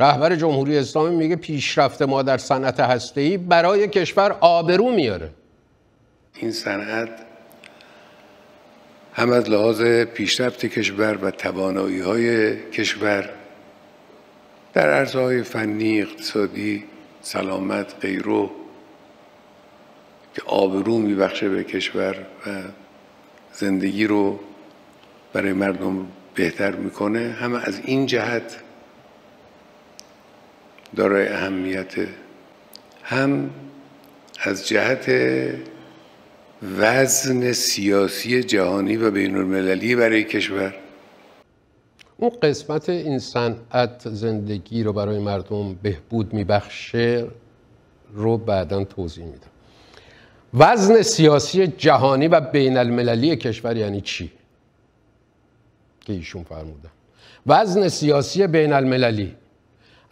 رهبر جمهوری اسلامی میگه پیشرفت ما در صنعت ای برای کشور آبرو میاره این صنعت هم از لحاظ پیشرفت کشور و توانایی های کشور در ارزهای فنی، اقتصادی، سلامت، غیرو که آبرو میبخشه به کشور و زندگی رو برای مردم بهتر میکنه هم از این جهت دارای اهمیت هم از جهت وزن سیاسی جهانی و بین المللی برای کشور اون قسمت این صنعت زندگی رو برای مردم بهبود میبخشه رو بعدا توضیح میدم وزن سیاسی جهانی و بین المللی کشور یعنی چی؟ که ایشون فرمودن وزن سیاسی بین المللی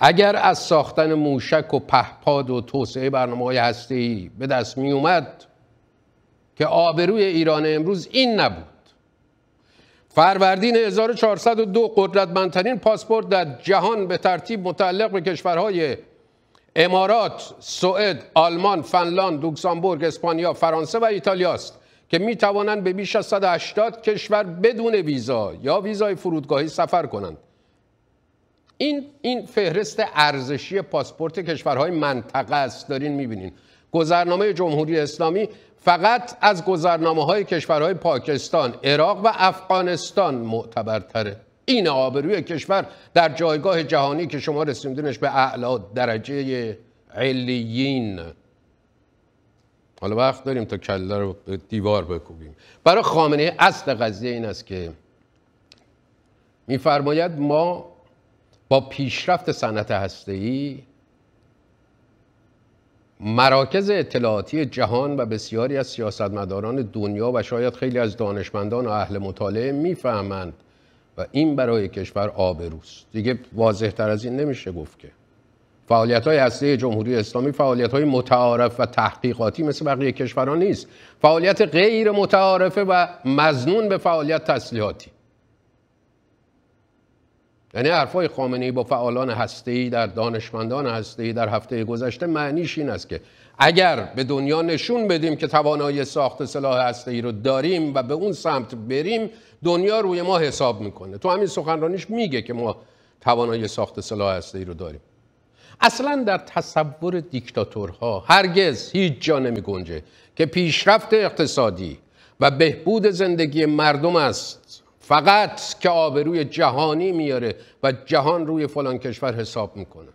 اگر از ساختن موشک و پهپاد و توسعه برنامه های به دست می اومد که آبروی ایران امروز این نبود فروردین 1402 قدرتمندترین پاسپورت در جهان به ترتیب متعلق به کشورهای امارات، سوئد، آلمان، فنلاند، لوکزامبورگ، اسپانیا، فرانسه و ایتالیا است که می توانند به بیش از 180 کشور بدون ویزا یا ویزای فرودگاهی سفر کنند. این این فهرست ارزشی پاسپورت کشورهای منطقه است دارین میبینین گذرنامه جمهوری اسلامی فقط از گذرنامه های کشورهای پاکستان، عراق و افغانستان معتبرتره این آبروی کشور در جایگاه جهانی که شما رسیدینش به اعلا درجه علیین حالا وقت داریم تا کله رو دیوار بکوبیم برای خامنه اصل قضیه این است که میفرماید ما با پیشرفت صنعت هسته‌ای مراکز اطلاعاتی جهان و بسیاری از سیاستمداران دنیا و شاید خیلی از دانشمندان و اهل مطالعه میفهمند و این برای کشور آبروست دیگه واضح تر از این نمیشه گفت که فعالیت های جمهوری اسلامی فعالیت های متعارف و تحقیقاتی مثل بقیه کشوران نیست فعالیت غیر متعارفه و مزنون به فعالیت تسلیحاتی یعنی حرفای خامنه ای با فعالان هسته در دانشمندان هسته در هفته گذشته معنیش این است که اگر به دنیا نشون بدیم که توانایی ساخت سلاح هسته ای رو داریم و به اون سمت بریم دنیا روی ما حساب میکنه تو همین سخنرانیش میگه که ما توانایی ساخت سلاح هسته ای رو داریم اصلا در تصور دیکتاتورها هرگز هیچ جا نمی گنجه که پیشرفت اقتصادی و بهبود زندگی مردم است فقط که آبروی جهانی میاره و جهان روی فلان کشور حساب میکنه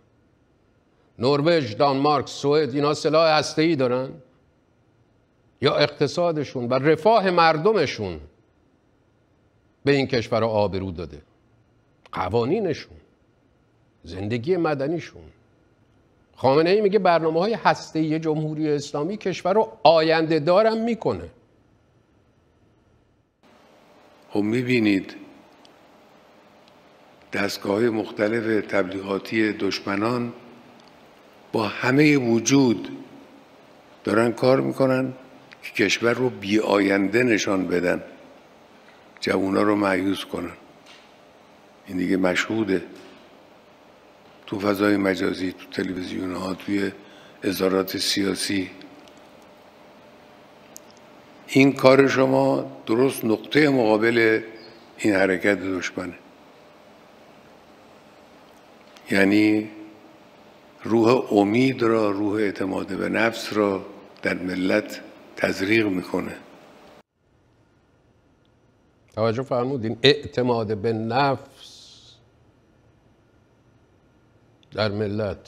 نروژ، دانمارک، سوئد اینا سلاح ای دارن یا اقتصادشون و رفاه مردمشون به این کشور آبرو داده قوانینشون زندگی مدنیشون خامنه ای میگه برنامه های هسته جمهوری اسلامی کشور رو آینده دارم میکنه خب میبینید دستگاه مختلف تبلیغاتی دشمنان با همه وجود دارن کار میکنن که کشور رو بی آینده نشان بدن جوونا رو معیوز کنن این دیگه مشهوده تو فضای مجازی تو تلویزیون ها توی ازارات سیاسی این کار شما درست نقطه مقابل این حرکت دشمنه یعنی روح امید را روح اعتماد به نفس را در ملت تزریق میکنه توجه فرمودین اعتماد به نفس در ملت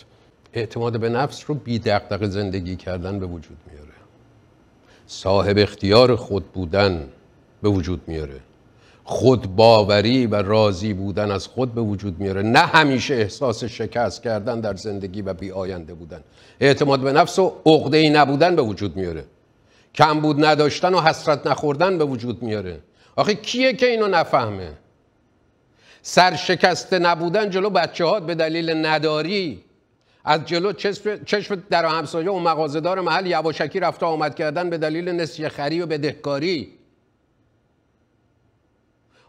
اعتماد به نفس رو بی دقدق زندگی کردن به وجود میاره صاحب اختیار خود بودن به وجود میاره خود باوری و راضی بودن از خود به وجود میاره نه همیشه احساس شکست کردن در زندگی و بی آینده بودن اعتماد به نفس و عقده ای نبودن به وجود میاره کم بود نداشتن و حسرت نخوردن به وجود میاره آخه کیه که اینو نفهمه سرشکسته نبودن جلو بچه ها به دلیل نداری از جلو چشم در همسایه و مغازهدار محل یواشکی رفت آمد کردن به دلیل نسیه خری و بدهکاری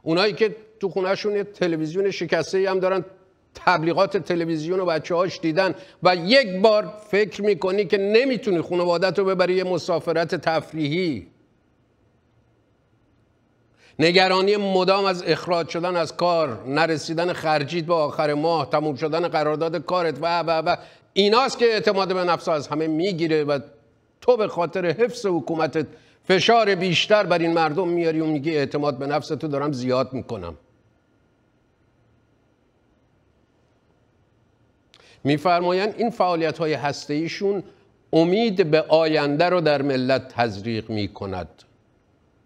اونایی که تو خونهشون یه تلویزیون شکسته هم دارن تبلیغات تلویزیون و بچه هاش دیدن و یک بار فکر میکنی که نمیتونی خانوادت رو ببری یه مسافرت تفریحی نگرانی مدام از اخراج شدن از کار نرسیدن خرجید به آخر ماه تموم شدن قرارداد کارت و و و ایناست که اعتماد به نفس از همه میگیره و تو به خاطر حفظ حکومتت فشار بیشتر بر این مردم میاری و میگی اعتماد به نفس تو دارم زیاد میکنم میفرمایند این فعالیت های هسته ایشون امید به آینده رو در ملت تزریق میکند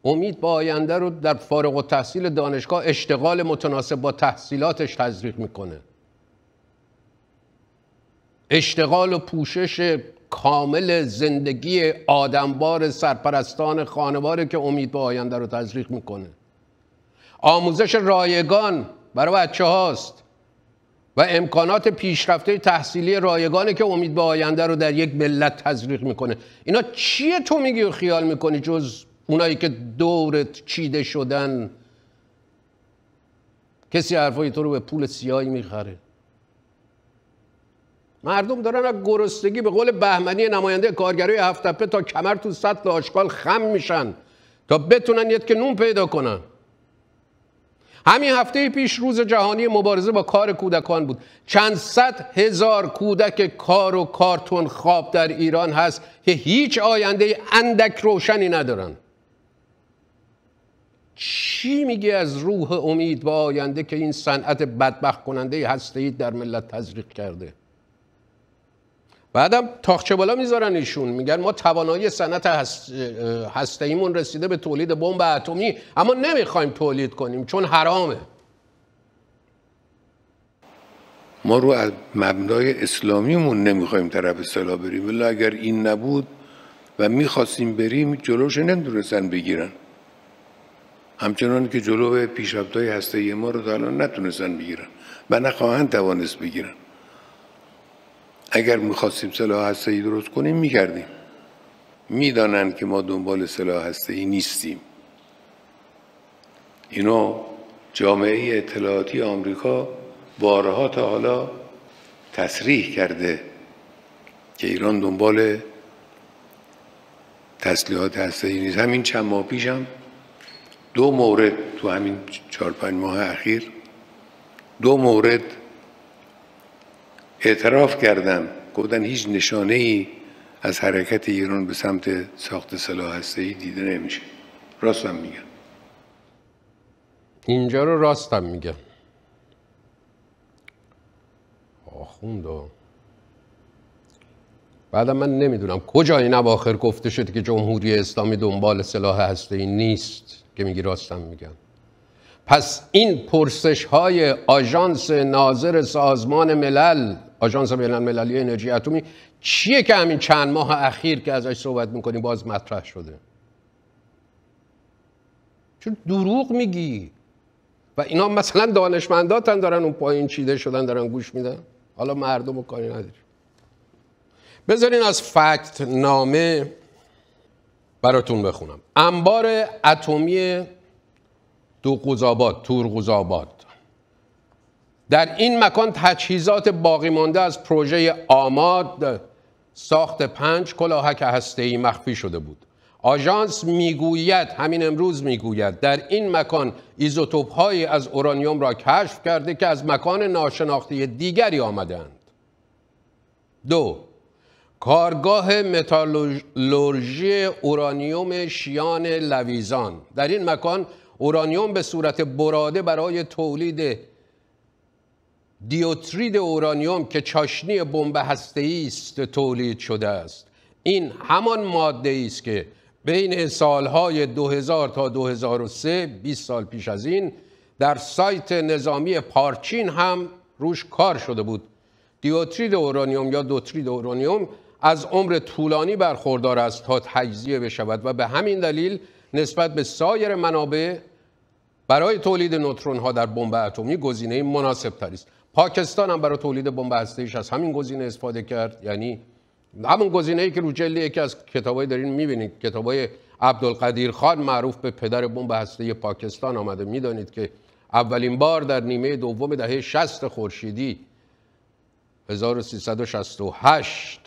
امید با آینده رو در فارغ و تحصیل دانشگاه اشتغال متناسب با تحصیلاتش تزریق میکنه اشتغال و پوشش کامل زندگی آدمبار سرپرستان خانواره که امید به آینده رو تزریق میکنه آموزش رایگان برای بچه هاست و امکانات پیشرفته تحصیلی رایگانه که امید به آینده رو در یک ملت تزریق میکنه اینا چیه تو میگی و خیال میکنی جز اونایی که دورت چیده شدن کسی حرفای تو رو به پول سیاهی میخره مردم دارن از گرستگی به قول بهمنی نماینده کارگرای هفتپه تا کمر تو سطل آشکال خم میشن تا بتونن یک که نون پیدا کنن همین هفته پیش روز جهانی مبارزه با کار کودکان بود چند صد هزار کودک کار و کارتون خواب در ایران هست که هیچ آینده اندک روشنی ندارن چی میگه از روح امید با آینده که این صنعت بدبخت کننده هستهی در ملت تزریق کرده بعدم تاخچه بالا میذارن ایشون میگن ما توانایی صنعت هستهیمون ایمون رسیده به تولید بمب اتمی اما نمیخوایم تولید کنیم چون حرامه ما رو از مبنای اسلامیمون نمیخوایم طرف سلا بریم ولی اگر این نبود و میخواستیم بریم جلوش نمیدونستن بگیرن همچنان که جلو پیشرفتهای هسته ما رو تا الان نتونستن بگیرن و نخواهند توانست بگیرن اگر میخواستیم سلاح هسته ای درست کنیم میکردیم میدانند که ما دنبال سلاح هسته ای نیستیم اینو جامعه اطلاعاتی آمریکا بارها تا حالا تصریح کرده که ایران دنبال تسلیحات هسته ای نیست همین چند ماه پیشم دو مورد تو همین چهار پنج ماه اخیر دو مورد اعتراف کردم گفتن هیچ نشانه ای از حرکت ایران به سمت ساخت سلاح ای دیده نمیشه راستم میگم اینجا رو راستم میگم آخوندو بعد من نمیدونم کجا این اواخر گفته شد که جمهوری اسلامی دنبال سلاح هسته نیست که میگی راستم میگم پس این پرسش های آژانس ناظر سازمان ملل آژانس بین المللی انرژی اتمی چیه که همین چند ماه اخیر که ازش صحبت میکنی باز مطرح شده چون دروغ میگی و اینا مثلا دانشمنداتن دارن اون پایین چیده شدن دارن گوش میدن حالا مردم و کاری نداریم بذارین از فکت نامه براتون بخونم انبار اتمی دو قزاباد تور در این مکان تجهیزات باقی مانده از پروژه آماد ساخت پنج کلاهک هسته‌ای مخفی شده بود آژانس میگوید همین امروز میگوید در این مکان ایزوتوپ هایی از اورانیوم را کشف کرده که از مکان ناشناخته دیگری آمدند دو کارگاه متالورژی اورانیوم شیان لویزان در این مکان اورانیوم به صورت براده برای تولید دیوترید اورانیوم که چاشنی بمب هسته‌ای است تولید شده است این همان ماده ای است که بین سالهای 2000 تا 2003 20 سال پیش از این در سایت نظامی پارچین هم روش کار شده بود دیوترید اورانیوم یا دوترید اورانیوم از عمر طولانی برخوردار است تا تجزیه بشود و به همین دلیل نسبت به سایر منابع برای تولید نوترون ها در بمب اتمی گزینه مناسب تر است پاکستان هم برای تولید بمب هسته از همین گزینه استفاده کرد یعنی همون گزینه ای که رو یکی از کتابای دارین میبینید کتابای عبدالقدیر خان معروف به پدر بمب هسته پاکستان آمده میدانید که اولین بار در نیمه دوم دهه 60 خورشیدی 1368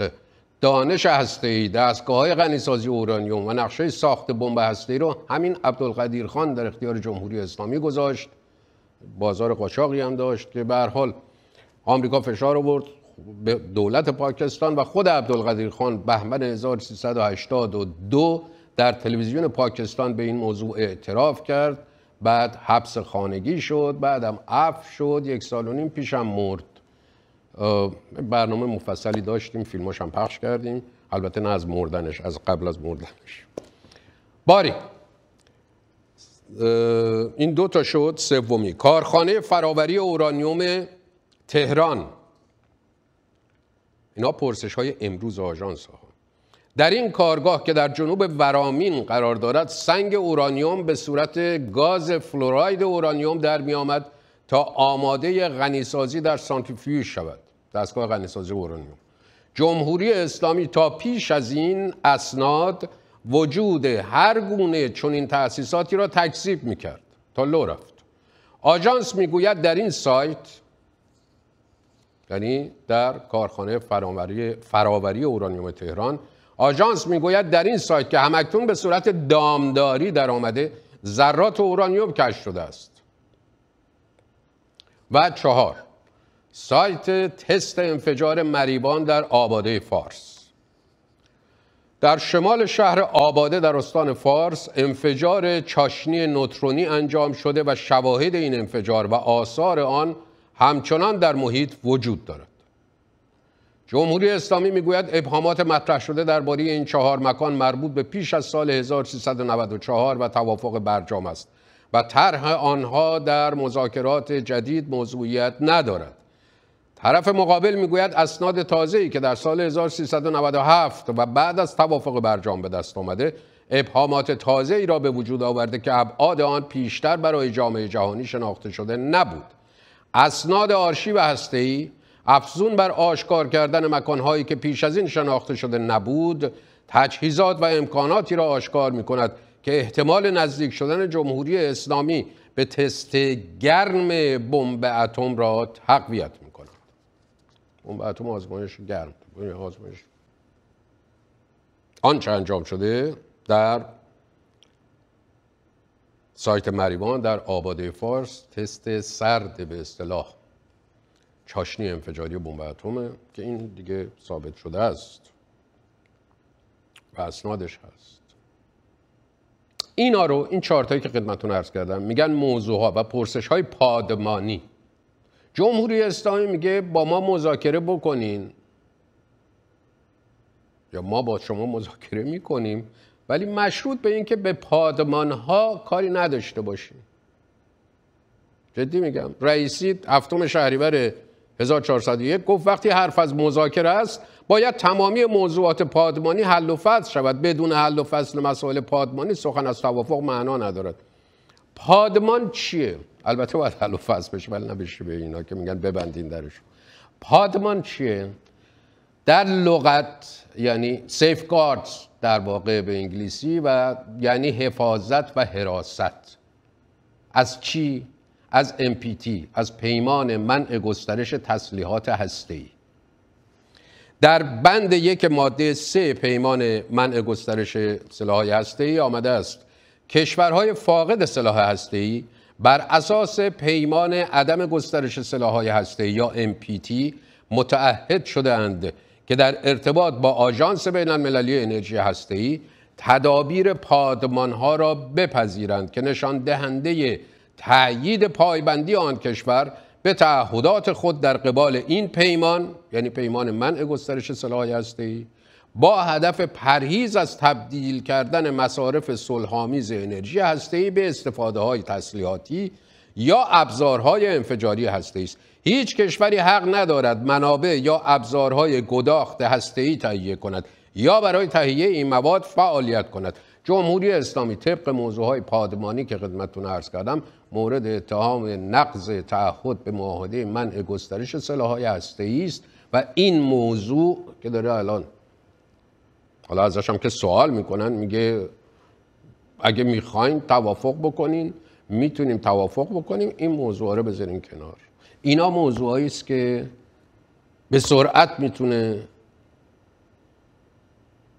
دانش دستگاه دستگاه‌های غنیسازی اورانیوم و نقشه ساخت بمب ای رو همین عبدالقدیر خان در اختیار جمهوری اسلامی گذاشت بازار قاچاقی هم داشت که به حال آمریکا فشار آورد به دولت پاکستان و خود عبدالقدیر خان بهمن 1382 در تلویزیون پاکستان به این موضوع اعتراف کرد بعد حبس خانگی شد بعدم عفو شد یک سال و نیم پیشم مرد برنامه مفصلی داشتیم فیلماش هم پخش کردیم البته نه از مردنش از قبل از مردنش باری این دو تا شد سومی کارخانه فراوری اورانیوم تهران اینا پرسش های امروز آژانس ها در این کارگاه که در جنوب ورامین قرار دارد سنگ اورانیوم به صورت گاز فلوراید اورانیوم در می آمد تا آماده غنیسازی در سانتریفیوژ شود دستگاه غنیسازی اورانیوم. جمهوری اسلامی تا پیش از این اسناد وجود هر گونه این تأسیساتی را تکذیب میکرد تا لو رفت آجانس میگوید در این سایت یعنی در کارخانه فراوری فراوری اورانیوم تهران آژانس میگوید در این سایت که همکتون به صورت دامداری در آمده ذرات اورانیوم کشف شده است و چهار سایت تست انفجار مریبان در آباده فارس در شمال شهر آباده در استان فارس انفجار چاشنی نوترونی انجام شده و شواهد این انفجار و آثار آن همچنان در محیط وجود دارد جمهوری اسلامی میگوید ابهامات مطرح شده درباره این چهار مکان مربوط به پیش از سال 1394 و توافق برجام است و طرح آنها در مذاکرات جدید موضوعیت ندارد طرف مقابل میگوید اسناد تازه‌ای که در سال 1397 و بعد از توافق برجام به دست آمده ابهامات تازه ای را به وجود آورده که ابعاد آن پیشتر برای جامعه جهانی شناخته شده نبود اسناد آرشیو هسته‌ای افزون بر آشکار کردن مکانهایی که پیش از این شناخته شده نبود تجهیزات و امکاناتی را آشکار می کند که احتمال نزدیک شدن جمهوری اسلامی به تست گرم بمب اتم را تقویت می اون اتم آزمایش گرم آزمایش آنچه انجام شده در سایت مریوان در آباده فارس تست سرد به اصطلاح چاشنی انفجاری بمب اتمه که این دیگه ثابت شده است و اسنادش هست اینا رو این چارتایی که خدمتتون عرض کردم میگن موضوع ها و پرسش های پادمانی جمهوری اسلامی میگه با ما مذاکره بکنین یا ما با شما مذاکره میکنیم ولی مشروط به اینکه به پادمان ها کاری نداشته باشیم جدی میگم رئیسی هفتم شهریور 1401 گفت وقتی حرف از مذاکره است باید تمامی موضوعات پادمانی حل و فصل شود بدون حل و فصل مسائل پادمانی سخن از توافق معنا ندارد پادمان چیه البته باید حل و فصل بشه ولی نبشه به اینا که میگن ببندین درش پادمان چیه در لغت یعنی سیفگاردز در واقع به انگلیسی و یعنی حفاظت و حراست از چی از MPT از پیمان منع گسترش تسلیحات هسته‌ای در بند یک ماده سه پیمان منع گسترش سلاح ای آمده است کشورهای فاقد سلاح هسته‌ای بر اساس پیمان عدم گسترش سلاحهای هسته یا MPT متعهد شده اند که در ارتباط با آژانس المللی انرژی هسته‌ای تدابیر پادمان‌ها را بپذیرند که نشان دهنده تأیید پایبندی آن کشور به تعهدات خود در قبال این پیمان یعنی پیمان منع گسترش سلاحهای هسته‌ای با هدف پرهیز از تبدیل کردن مصارف صلحآمیز انرژی هسته‌ای به استفاده های تسلیحاتی یا ابزارهای انفجاری هسته‌ای است هیچ کشوری حق ندارد منابع یا ابزارهای گداخت ای تهیه کند یا برای تهیه این مواد فعالیت کند جمهوری اسلامی طبق های پادمانی که خدمتتون عرض کردم مورد اتهام نقض تعهد به معاهده منع گسترش سلاحهای هسته‌ای است و این موضوع که داره الان حالا ازش هم که سوال میکنن میگه اگه میخواین توافق بکنین میتونیم توافق بکنیم این موضوع رو بذاریم کنار اینا موضوعایی است که به سرعت میتونه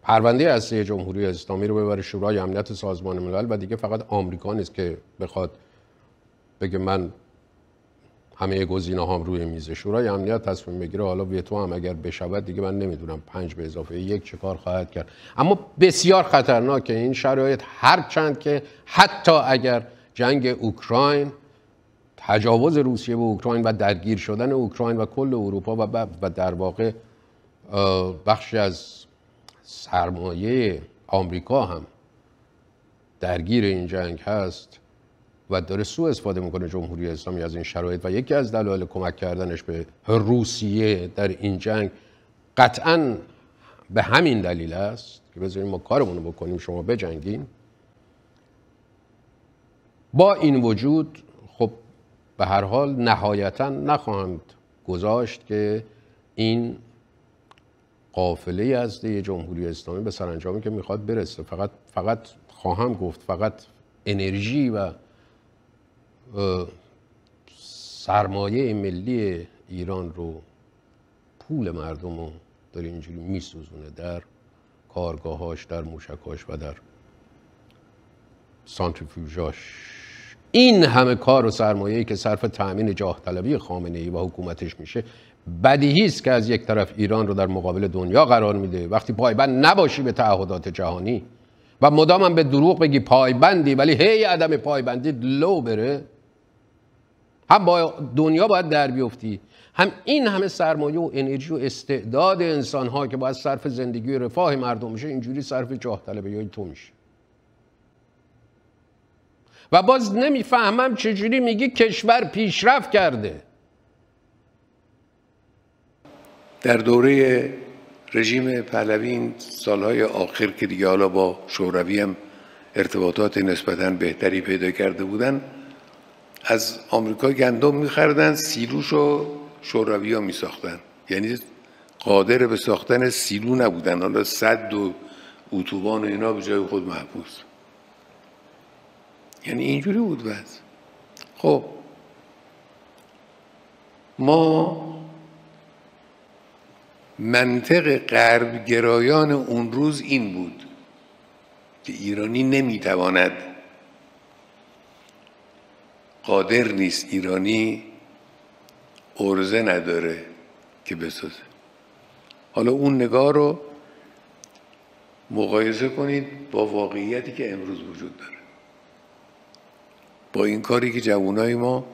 پرونده اصلی جمهوری اسلامی رو ببره شورای امنیت سازمان ملل و دیگه فقط آمریکا نیست که بخواد بگه من همه گزینه هم روی میزه شورای امنیت تصمیم بگیره حالا ویتو هم اگر بشود دیگه من نمیدونم پنج به اضافه یک چه کار خواهد کرد اما بسیار خطرناکه این شرایط هر چند که حتی اگر جنگ اوکراین تجاوز روسیه به اوکراین و درگیر شدن اوکراین و کل اروپا و, و در واقع بخشی از سرمایه آمریکا هم درگیر این جنگ هست و داره سو استفاده میکنه جمهوری اسلامی از این شرایط و یکی از دلایل کمک کردنش به روسیه در این جنگ قطعا به همین دلیل است که بذاریم ما کارمون رو بکنیم شما بجنگین با این وجود خب به هر حال نهایتا نخواهند گذاشت که این قافله از دی جمهوری اسلامی به سرانجامی که میخواد برسه فقط فقط خواهم گفت فقط انرژی و سرمایه ملی ایران رو پول مردم رو داره اینجوری میسوزونه در کارگاهاش در موشکاش و در سانتریفیوژاش این همه کار و سرمایه‌ای که صرف تأمین جاه طلبی خامنه ای و حکومتش میشه بدیهی است که از یک طرف ایران رو در مقابل دنیا قرار میده وقتی پایبند نباشی به تعهدات جهانی و مدام به دروغ بگی پایبندی ولی هی عدم پایبندی لو بره هم با دنیا باید در بیفتی هم این همه سرمایه و انرژی و استعداد انسان ها که باید صرف زندگی و رفاه مردم میشه اینجوری صرف جاه طلبه یا تو میشه و باز نمیفهمم چجوری میگی کشور پیشرفت کرده در دوره رژیم پهلوی این سالهای آخر که دیگه حالا با شوروی هم ارتباطات نسبتا بهتری پیدا کرده بودن از آمریکا گندم میخریدن سیلوشو رو ها میساختن یعنی قادر به ساختن سیلو نبودن حالا صد و اتوبان و اینا به جای خود محبوس یعنی اینجوری بود بس خب ما منطق غربگرایان اون روز این بود که ایرانی نمیتواند قادر نیست ایرانی عرضه نداره که بسازه حالا اون نگاه رو مقایسه کنید با واقعیتی که امروز وجود داره با این کاری که جوانای ما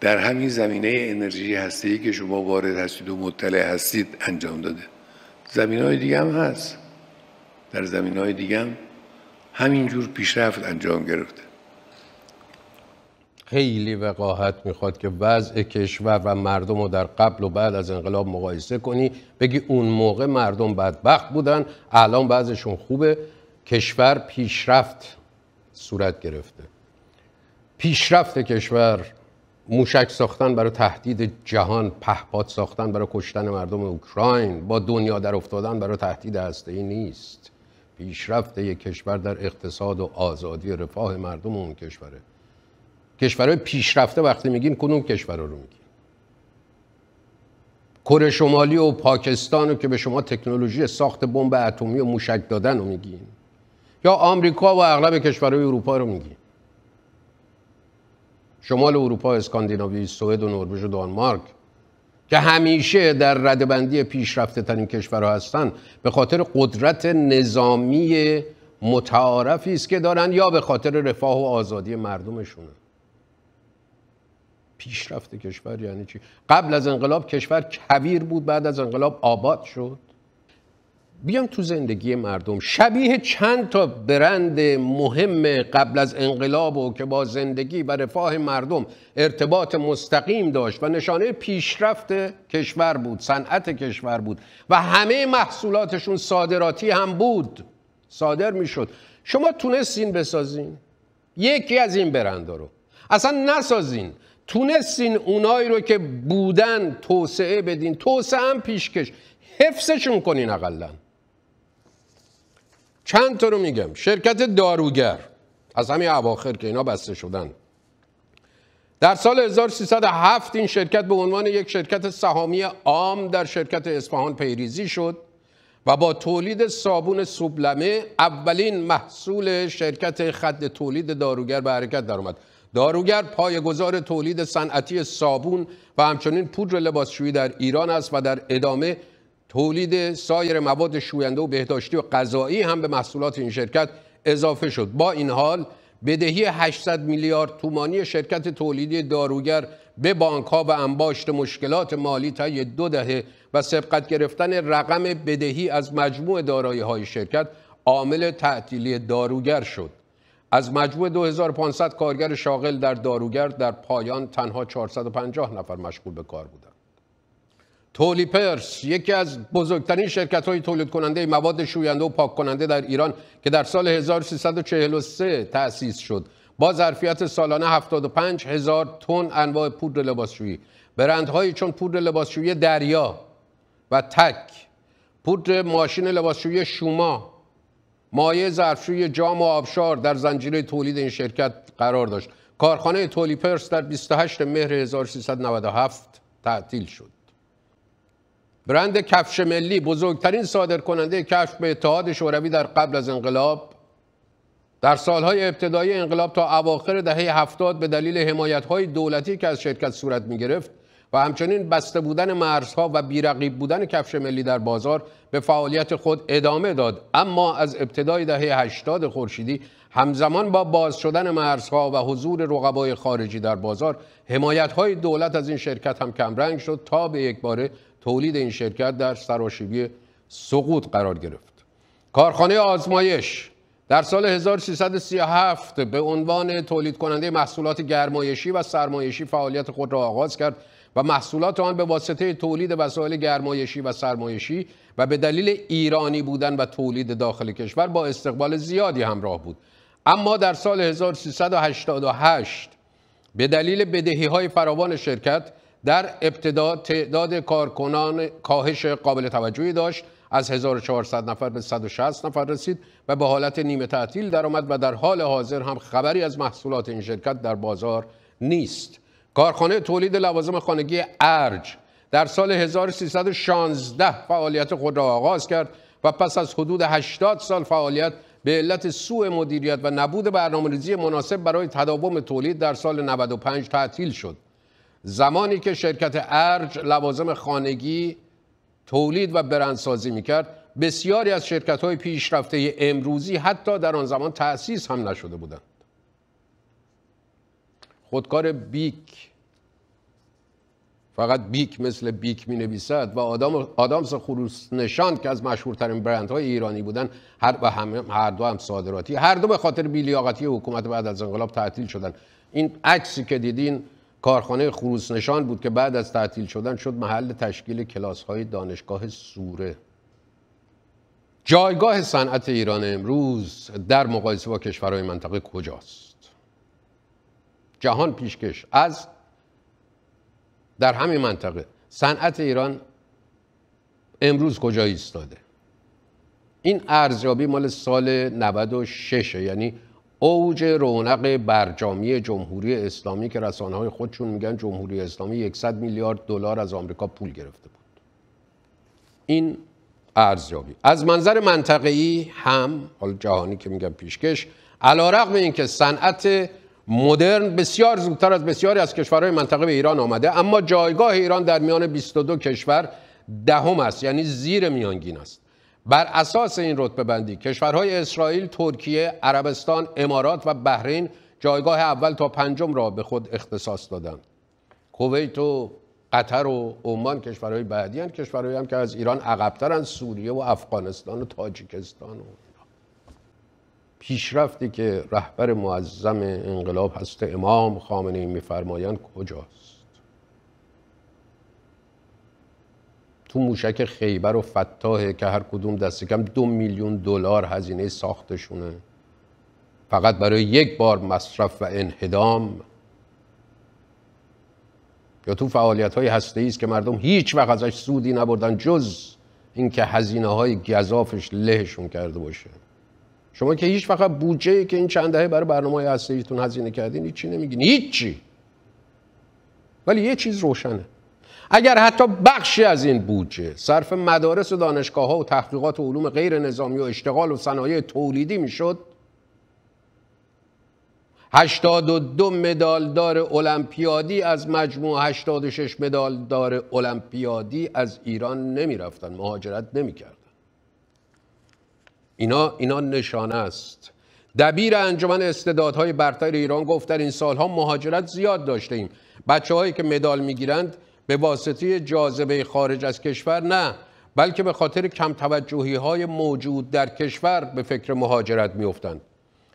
در همین زمینه انرژی هستی که شما وارد هستید و مطلع هستید انجام داده زمین های دیگه هم هست در زمین های دیگه هم همینجور پیشرفت انجام گرفته خیلی وقاحت میخواد که وضع کشور و مردم رو در قبل و بعد از انقلاب مقایسه کنی بگی اون موقع مردم بدبخت بودن الان بعضشون خوبه کشور پیشرفت صورت گرفته پیشرفت کشور موشک ساختن برای تهدید جهان پهپاد ساختن برای کشتن مردم اوکراین با دنیا در افتادن برای تهدید ای نیست پیشرفت یک کشور در اقتصاد و آزادی و رفاه مردم اون کشوره کشورهای پیشرفته وقتی میگین کدوم کشورها رو میگین کره شمالی و پاکستان رو که به شما تکنولوژی ساخت بمب اتمی و موشک دادن رو میگین یا آمریکا و اغلب کشورهای اروپا رو میگین شمال اروپا اسکاندیناوی سوئد و نروژ و دانمارک که همیشه در ردبندی پیشرفته ترین کشورها هستند به خاطر قدرت نظامی متعارفی است که دارن یا به خاطر رفاه و آزادی مردمشونه پیشرفت کشور یعنی چی قبل از انقلاب کشور کویر بود بعد از انقلاب آباد شد بیام تو زندگی مردم شبیه چند تا برند مهم قبل از انقلاب و که با زندگی و رفاه مردم ارتباط مستقیم داشت و نشانه پیشرفت کشور بود صنعت کشور بود و همه محصولاتشون صادراتی هم بود صادر میشد شما تونستین بسازین یکی از این برندها رو اصلا نسازین تونستین اونایی رو که بودن توسعه بدین توسعه هم پیشکش حفظشون کنین اقلا چند تا رو میگم شرکت داروگر از همین اواخر که اینا بسته شدن در سال 1307 این شرکت به عنوان یک شرکت سهامی عام در شرکت اصفهان پیریزی شد و با تولید صابون سوبلمه اولین محصول شرکت خط تولید داروگر به حرکت درآمد داروگر پایگزار تولید صنعتی صابون و همچنین پودر لباسشویی در ایران است و در ادامه تولید سایر مواد شوینده و بهداشتی و غذایی هم به محصولات این شرکت اضافه شد با این حال بدهی 800 میلیارد تومانی شرکت تولیدی داروگر به بانک ها و انباشت مشکلات مالی طی دو دهه و سبقت گرفتن رقم بدهی از مجموع دارایی های شرکت عامل تعطیلی داروگر شد از مجموع 2500 کارگر شاغل در داروگرد در پایان تنها 450 نفر مشغول به کار بودند. تولیپرس یکی از بزرگترین شرکت های تولید کننده مواد شوینده و پاک کننده در ایران که در سال 1343 تأسیس شد با ظرفیت سالانه 75 هزار تن انواع پودر لباسشویی برندهایی چون پودر لباسشویی دریا و تک پودر ماشین لباسشویی شما مایه ظرفشوی جام و آبشار در زنجیره تولید این شرکت قرار داشت کارخانه پرس در 28 مهر 1397 تعطیل شد برند کفش ملی بزرگترین صادرکننده کفش به اتحاد شوروی در قبل از انقلاب در سالهای ابتدایی انقلاب تا اواخر دهه هفتاد به دلیل حمایت‌های دولتی که از شرکت صورت می‌گرفت و همچنین بسته بودن مرزها و بیرقیب بودن کفش ملی در بازار به فعالیت خود ادامه داد اما از ابتدای دهه 80 خورشیدی همزمان با باز شدن مرزها و حضور رقبای خارجی در بازار حمایت های دولت از این شرکت هم کمرنگ شد تا به یک باره تولید این شرکت در سراشیبی سقوط قرار گرفت کارخانه آزمایش در سال 1337 به عنوان تولید کننده محصولات گرمایشی و سرمایشی فعالیت خود را آغاز کرد و محصولات آن به واسطه تولید وسایل گرمایشی و سرمایشی و به دلیل ایرانی بودن و تولید داخل کشور با استقبال زیادی همراه بود اما در سال 1388 به دلیل بدهی های فراوان شرکت در ابتدا تعداد کارکنان کاهش قابل توجهی داشت از 1400 نفر به 160 نفر رسید و به حالت نیمه تعطیل درآمد و در حال حاضر هم خبری از محصولات این شرکت در بازار نیست کارخانه تولید لوازم خانگی ارج در سال 1316 فعالیت خود را آغاز کرد و پس از حدود 80 سال فعالیت به علت سوء مدیریت و نبود برنامه‌ریزی مناسب برای تداوم تولید در سال 95 تعطیل شد. زمانی که شرکت ارج لوازم خانگی تولید و برندسازی میکرد بسیاری از شرکت های پیشرفته امروزی حتی در آن زمان تأسیس هم نشده بودند. خودکار بیک فقط بیک مثل بیک می نویسد و آدام آدامس خروس نشان که از مشهورترین برندهای ایرانی بودن هر و هم هر دو هم صادراتی هر دو به خاطر بیلیاقتی حکومت بعد از انقلاب تعطیل شدن این عکسی که دیدین کارخانه خروس نشان بود که بعد از تعطیل شدن شد محل تشکیل کلاس های دانشگاه سوره جایگاه صنعت ایران امروز در مقایسه با کشورهای منطقه کجاست جهان پیشکش از در همین منطقه صنعت ایران امروز کجا ایستاده این ارزیابی مال سال 96 یعنی اوج رونق برجامی جمهوری اسلامی که رسانه های خودشون میگن جمهوری اسلامی 100 میلیارد دلار از آمریکا پول گرفته بود این ارزیابی از منظر منطقه‌ای هم حال جهانی که میگن پیشکش علیرغم اینکه صنعت مدرن بسیار زودتر از بسیاری از کشورهای منطقه به ایران آمده اما جایگاه ایران در میان 22 کشور دهم است یعنی زیر میانگین است بر اساس این رتبه بندی کشورهای اسرائیل، ترکیه، عربستان، امارات و بحرین جایگاه اول تا پنجم را به خود اختصاص دادند. کویت و قطر و عمان کشورهای بعدی هستند کشورهایی هم که از ایران عقبترند. سوریه و افغانستان و تاجیکستان و پیشرفتی که رهبر معظم انقلاب هست امام خامنه ای میفرمایند کجاست تو موشک خیبر و فتاحه که هر کدوم دست کم دو میلیون دلار هزینه ساختشونه فقط برای یک بار مصرف و انهدام یا تو فعالیت های هسته است که مردم هیچ وقت ازش سودی نبردن جز اینکه هزینه های گذافش لهشون کرده باشه شما که هیچ فقط بودجه که این چند دهه برای برنامه اصلیتون هزینه کردین هیچی نمیگین هیچی ولی یه چیز روشنه اگر حتی بخشی از این بودجه صرف مدارس و دانشگاه ها و تحقیقات و علوم غیر نظامی و اشتغال و صنایع تولیدی میشد 82 مدالدار المپیادی از مجموع 86 مدالدار المپیادی از ایران نمیرفتن. مهاجرت نمی اینا, اینا نشانه است دبیر انجمن استعدادهای برتر ایران گفت در این سالها مهاجرت زیاد داشته ایم بچه هایی که مدال میگیرند به واسطه جاذبه خارج از کشور نه بلکه به خاطر کم توجهی های موجود در کشور به فکر مهاجرت میافتند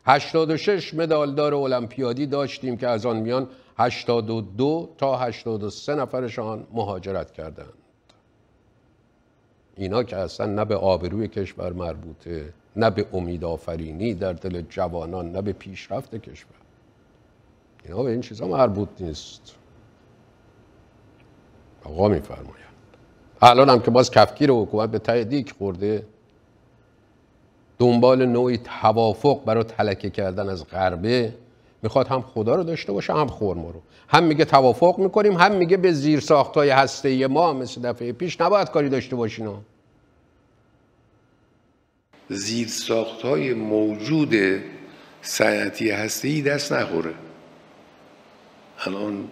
86 مدالدار المپیادی داشتیم که از آن میان 82 تا 83 نفرشان مهاجرت کردند اینا که اصلا نه به آبروی کشور مربوطه نه به امید در دل جوانان نه به پیشرفت کشور اینا به این چیزا مربوط نیست آقا میفرمایند الان هم که باز کفگیر حکومت به ته خورده دنبال نوعی توافق برای تلکه کردن از غربه میخواد هم خدا رو داشته باشه هم خورما رو هم میگه توافق میکنیم هم میگه به زیر ساختای هسته ما مثل دفعه پیش نباید کاری داشته باشین ساخت های موجود صنعتی هستی دست نخوره الان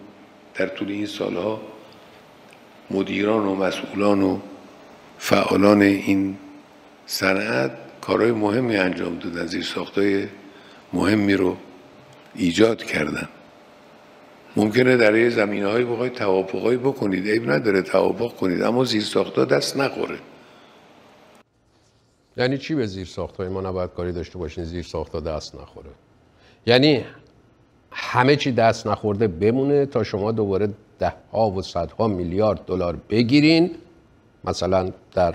در طول این سالها مدیران و مسئولان و فعالان این صنعت کارهای مهمی انجام دادن زیر های مهمی رو ایجاد کردن ممکنه در یه زمینه هایی بخواید توافقهایی بکنید عیب نداره توافق کنید اما زیر ساختا دست نخوره یعنی چی به زیر ساخت ما نباید کاری داشته باشین زیر ساخت دست نخوره یعنی همه چی دست نخورده بمونه تا شما دوباره ده ها و صدها میلیارد دلار بگیرین مثلا در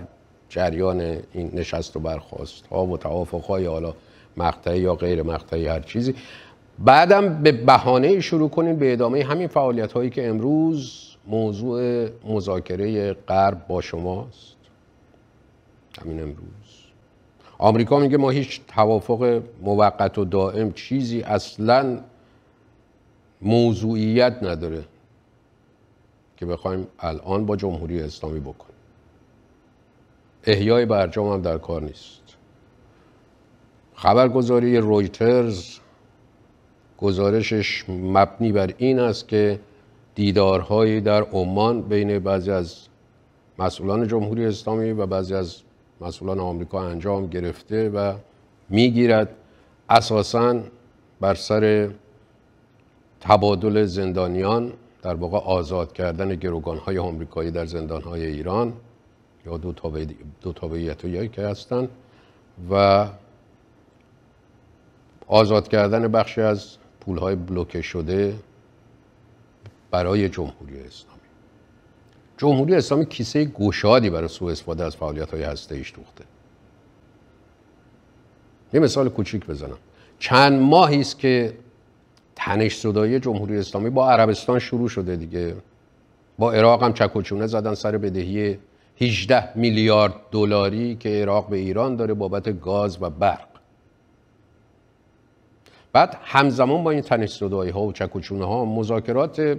جریان این نشست و برخواست ها و توافق های حالا مقطعی یا غیر مقطعی هر چیزی بعدم به بهانه شروع کنین به ادامه همین فعالیت هایی که امروز موضوع مذاکره غرب با شماست همین امروز آمریکا میگه ما هیچ توافق موقت و دائم چیزی اصلا موضوعیت نداره که بخوایم الان با جمهوری اسلامی بکنیم احیای برجام هم در کار نیست خبرگزاری رویترز گزارشش مبنی بر این است که دیدارهایی در عمان بین بعضی از مسئولان جمهوری اسلامی و بعضی از مسئولان آمریکا انجام گرفته و میگیرد اساسا بر سر تبادل زندانیان در واقع آزاد کردن گروگان های آمریکایی در زندان های ایران یا دو تابعیت دو که هستند و آزاد کردن بخشی از پول های بلوکه شده برای جمهوری اسلامی جمهوری اسلامی کیسه گشادی برای سوء استفاده از فعالیت های هسته ایش دوخته یه مثال کوچیک بزنم چند ماهی است که تنش صدایی جمهوری اسلامی با عربستان شروع شده دیگه با عراق هم چکوچونه زدن سر بدهی 18 میلیارد دلاری که عراق به ایران داره بابت گاز و برق بعد همزمان با این تنش صدایی ها و چکوچونه ها مذاکرات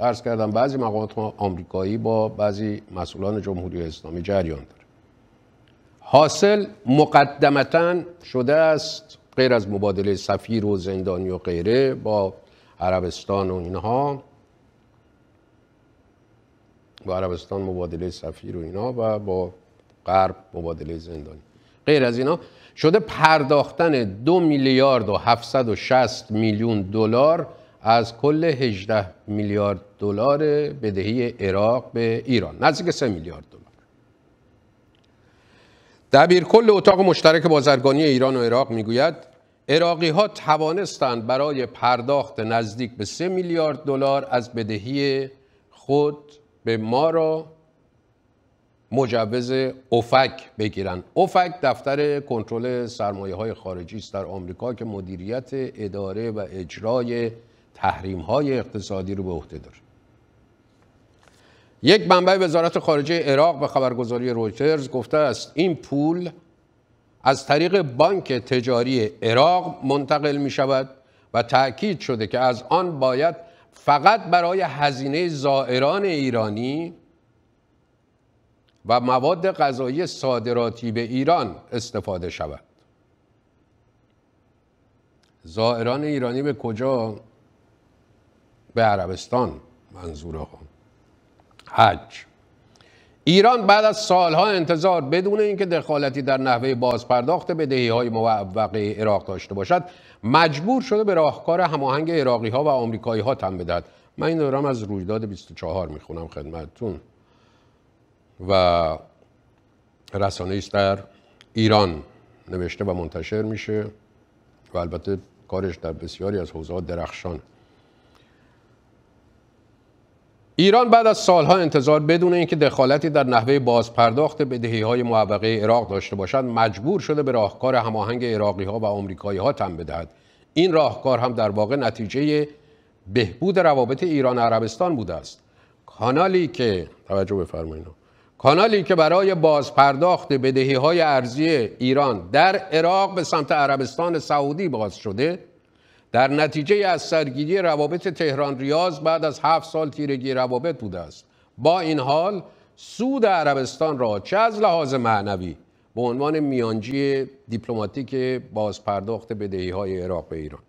عرض کردم بعضی مقامات ما آمریکایی با بعضی مسئولان جمهوری اسلامی جریان داره حاصل مقدمتا شده است غیر از مبادله سفیر و زندانی و غیره با عربستان و اینها با عربستان مبادله سفیر و اینها و با غرب مبادله زندانی غیر از اینا شده پرداختن دو میلیارد و 760 میلیون دلار از کل 18 میلیارد دلار بدهی عراق به ایران نزدیک 3 میلیارد دلار دبیر کل اتاق مشترک بازرگانی ایران و عراق میگوید عراقی ها توانستند برای پرداخت نزدیک به 3 میلیارد دلار از بدهی خود به ما را مجوز افک بگیرند افک دفتر کنترل سرمایه های خارجی است در آمریکا که مدیریت اداره و اجرای تحریم های اقتصادی رو به عهده داره یک منبع وزارت خارجه عراق به خبرگزاری رویترز گفته است این پول از طریق بانک تجاری عراق منتقل می شود و تأکید شده که از آن باید فقط برای هزینه زائران ایرانی و مواد غذایی صادراتی به ایران استفاده شود زائران ایرانی به کجا به عربستان منظور آقا حج ایران بعد از سالها انتظار بدون اینکه دخالتی در نحوه بازپرداخت بدهی های موقعه عراق داشته باشد مجبور شده به راهکار هماهنگ عراقی ها و آمریکایی ها تن بدهد من این دارم از رویداد 24 میخونم خدمتتون و رسانه استر در ایران نوشته و منتشر میشه و البته کارش در بسیاری از حوزه درخشان ایران بعد از سالها انتظار بدون اینکه دخالتی در نحوه بازپرداخت بدهی های معوقه عراق داشته باشد مجبور شده به راهکار هماهنگ عراقی ها و آمریکایی ها تن بدهد این راهکار هم در واقع نتیجه بهبود روابط ایران عربستان بوده است کانالی که توجه بفرمایید کانالی که برای بازپرداخت بدهی های ارزی ایران در عراق به سمت عربستان سعودی باز شده در نتیجه از سرگیری روابط تهران ریاض بعد از هفت سال تیرگی روابط بوده است با این حال سود عربستان را چه از لحاظ معنوی به عنوان میانجی دیپلماتیک بازپرداخت بدهی های عراق به ایران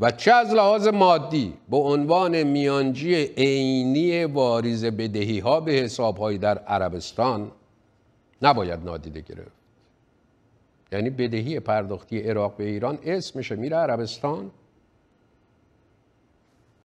و چه از لحاظ مادی به عنوان میانجی عینی واریز بدهی ها به حساب در عربستان نباید نادیده گرفت یعنی بدهی پرداختی عراق به ایران اسمش میره عربستان